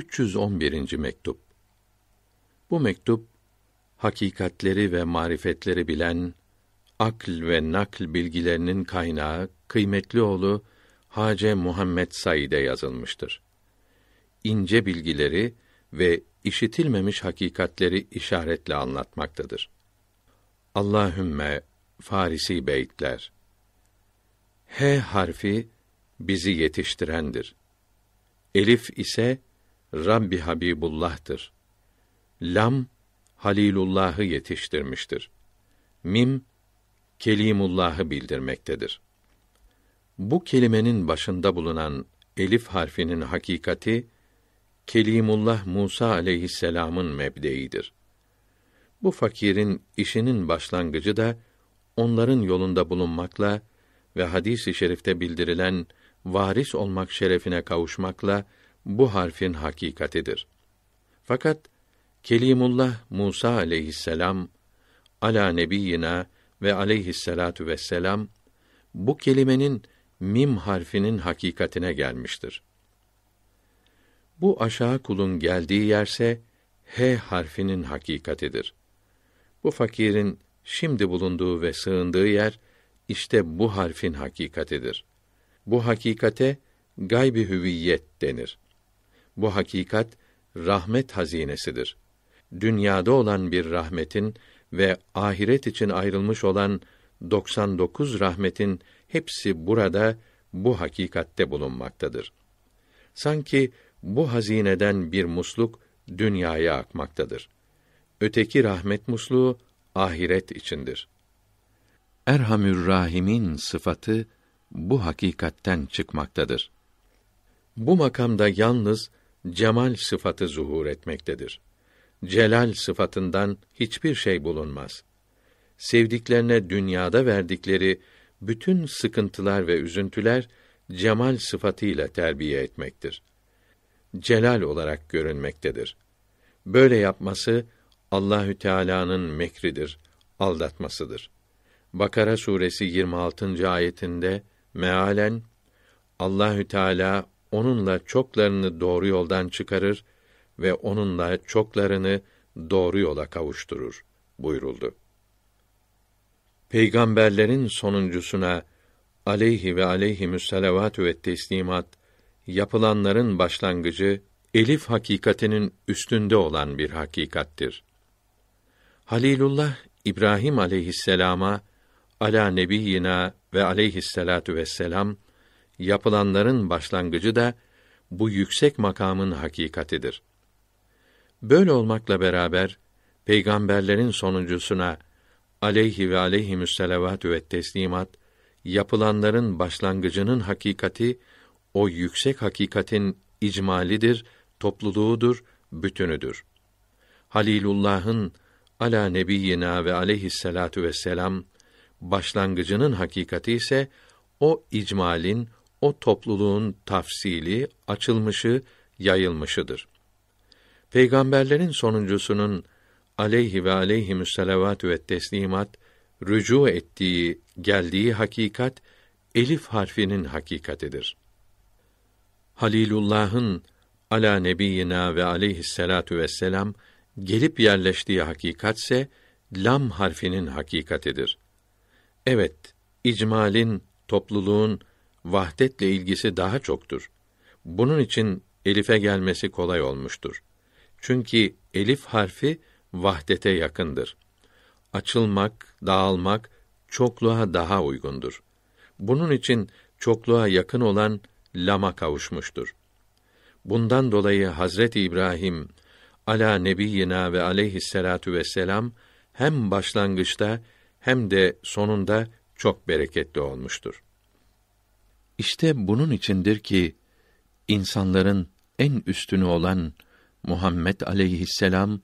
311. mektup. Bu mektup hakikatleri ve marifetleri bilen akl ve nakl bilgilerinin kaynağı kıymetli oğlu Hace Muhammed Said'e yazılmıştır. İnce bilgileri ve işitilmemiş hakikatleri işaretle anlatmaktadır. Allahümme Farisi beytler. H harfi bizi yetiştirendir. Elif ise Rabbi Habibullah'tır. Lam Halilullah'ı yetiştirmiştir. Mim Kelimullah'ı bildirmektedir. Bu kelimenin başında bulunan elif harfinin hakikati Kelimullah Musa aleyhisselam'ın mebdeidir. Bu fakirin işinin başlangıcı da onların yolunda bulunmakla ve hadis-i şerifte bildirilen varis olmak şerefine kavuşmakla bu harfin hakikatidir. Fakat Kelimullah Musa aleyhisselam ala nebiyyina ve aleyhisselatu vesselam bu kelimenin mim harfinin hakikatine gelmiştir. Bu aşağı kulun geldiği yerse H harfinin hakikatidir. Bu fakirin şimdi bulunduğu ve sığındığı yer işte bu harfin hakikatidir. Bu hakikate gaybi hüviyet denir. Bu hakikat rahmet hazinesidir. Dünyada olan bir rahmetin ve ahiret için ayrılmış olan 99 rahmetin hepsi burada bu hakikatte bulunmaktadır. Sanki bu hazineden bir musluk dünyaya akmaktadır. Öteki rahmet musluğu ahiret içindir. Erhamür Rahim'in sıfatı bu hakikatten çıkmaktadır. Bu makamda yalnız cemal sıfatı zuhur etmektedir. Celal sıfatından hiçbir şey bulunmaz. Sevdiklerine dünyada verdikleri bütün sıkıntılar ve üzüntüler cemal sıfatıyla terbiye etmektir. Celal olarak görünmektedir. Böyle yapması Allahü Teala'nın mekridir, aldatmasıdır. Bakara suresi 26. ayetinde mealen Allahü Teala onunla çoklarını doğru yoldan çıkarır ve onunla çoklarını doğru yola kavuşturur buyuruldu. Peygamberlerin sonuncusuna aleyhi ve aleyhi salavatü ve teslimat yapılanların başlangıcı elif hakikatinin üstünde olan bir hakikattir. Halilullah İbrahim aleyhisselama ala nebiyina ve aleyhisselatu vesselam yapılanların başlangıcı da bu yüksek makamın hakikatidir. Böyle olmakla beraber peygamberlerin sonuncusuna aleyhi ve aleyhimüsselavatü ve teslimat yapılanların başlangıcının hakikati o yüksek hakikatin icmalidir, topluluğudur, bütünüdür. Halilullah'ın ala nebiyyina ve aleyhisselatu vesselam başlangıcının hakikati ise o icmalin, o topluluğun tafsili, açılmışı, yayılmışıdır. Peygamberlerin sonuncusunun aleyhi ve aleyhi salavat ve teslimat rücu ettiği, geldiği hakikat elif harfinin hakikatidir. Halilullah'ın ala nebiyina ve aleyhisselatu vesselam gelip yerleştiği hakikatse lam harfinin hakikatidir. Evet, icmalin, topluluğun vahdetle ilgisi daha çoktur. Bunun için elife gelmesi kolay olmuştur. Çünkü elif harfi vahdete yakındır. Açılmak, dağılmak çokluğa daha uygundur. Bunun için çokluğa yakın olan lama kavuşmuştur. Bundan dolayı Hazreti İbrahim ala nebiyyina ve aleyhisselatu vesselam hem başlangıçta hem de sonunda çok bereketli olmuştur. İşte bunun içindir ki insanların en üstünü olan Muhammed aleyhisselam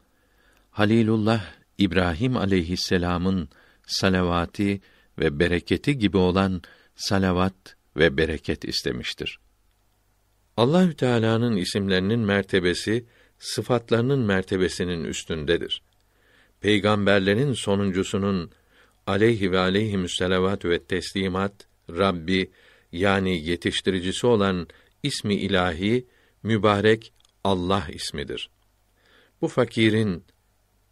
Halilullah İbrahim aleyhisselamın salavati ve bereketi gibi olan salavat ve bereket istemiştir. Allahü Teala'nın isimlerinin mertebesi sıfatlarının mertebesinin üstündedir. Peygamberlerin sonuncusunun aleyhi ve aleyhi müsselavat ve teslimat Rabbi yani yetiştiricisi olan ismi ilahi mübarek Allah ismidir. Bu fakirin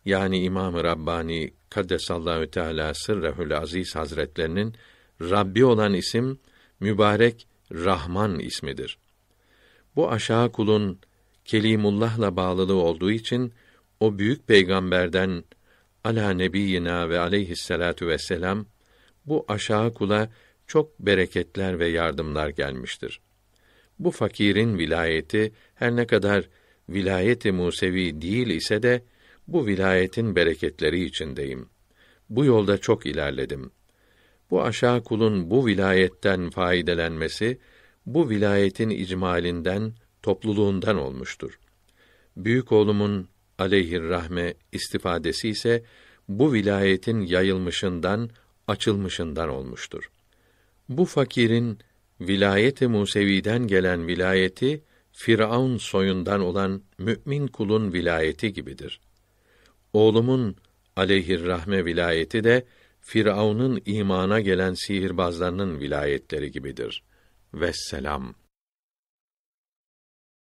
yani İmam-ı Rabbani Kaddesallahu Teala sırrehül aziz hazretlerinin Rabbi olan isim mübarek Rahman ismidir. Bu aşağı kulun Kelimullah'la bağlılığı olduğu için o büyük peygamberden ala nebiyina ve aleyhisselatu vesselam bu aşağı kula çok bereketler ve yardımlar gelmiştir. Bu fakirin vilayeti her ne kadar vilayeti Musevi değil ise de bu vilayetin bereketleri içindeyim. Bu yolda çok ilerledim. Bu aşağı kulun bu vilayetten faydelenmesi bu vilayetin icmalinden, topluluğundan olmuştur. Büyük oğlumun rahme istifadesi ise bu vilayetin yayılmışından, açılmışından olmuştur.'' Bu fakirin vilayete Musevi'den gelen vilayeti Firavun soyundan olan mümin kulun vilayeti gibidir. Oğlumun aleyhirrahme vilayeti de Firavun'un imana gelen sihirbazlarının vilayetleri gibidir. Vesselam.